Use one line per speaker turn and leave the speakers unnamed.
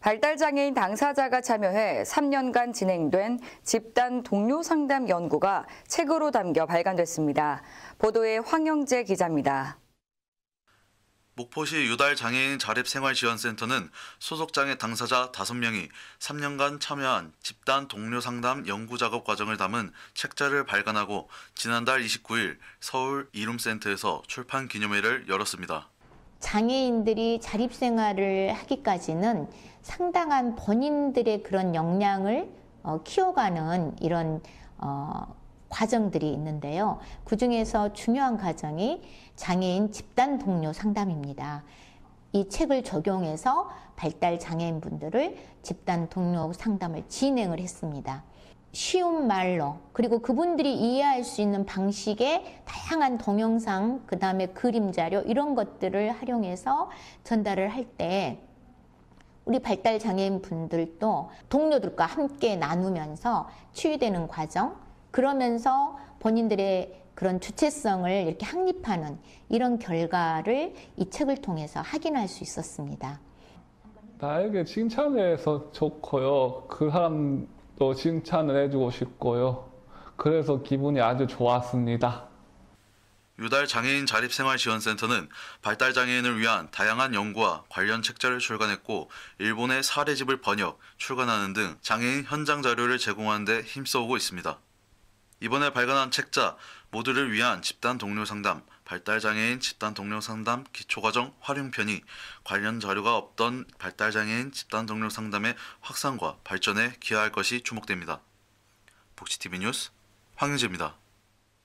발달장애인 당사자가 참여해 3년간 진행된 집단 동료 상담 연구가 책으로 담겨 발간됐습니다. 보도에 황영재 기자입니다.
목포시 유달장애인 자립생활지원센터는 소속장애 당사자 5명이 3년간 참여한 집단 동료 상담 연구작업 과정을 담은 책자를 발간하고 지난달 29일 서울 이룸센터에서 출판 기념회를 열었습니다.
장애인들이 자립생활을 하기까지는 상당한 본인들의 그런 역량을 어, 키워가는 이런 어, 과정들이 있는데요. 그 중에서 중요한 과정이 장애인 집단 동료 상담입니다. 이 책을 적용해서 발달 장애인 분들을 집단 동료 상담을 진행을 했습니다. 쉬운 말로 그리고 그분들이 이해할 수 있는 방식의 다양한 동영상 그 다음에 그림 자료 이런 것들을 활용해서 전달을 할 때 우리 발달 장애인 분들도 동료들과 함께 나누면서 치유되는 과정 그러면서 본인들의 그런 주체성을 이렇게 확립하는 이런 결과를 이 책을 통해서 확인할 수 있었습니다.
나에게 칭찬해서 좋고요. 그 사람 또 칭찬을 해주고 싶고요. 그래서 기분이 아주 좋았습니다.
유달 장애인 자립생활지원센터는 발달 장애인을 위한 다양한 연구와 관련 책자를 출간했고 일본의 사례집을 번역, 출간하는 등 장애인 현장 자료를 제공하는 데 힘써오고 있습니다. 이번에 발간한 책자 모두를 위한 집단 동료 상담 발달장애인 집단 동료 상담 기초과정 활용편이 관련 자료가 없던 발달장애인 집단 동료 상담의 확산과 발전에 기여할 것이 주목됩니다. 복지TV 뉴스 황영재입니다.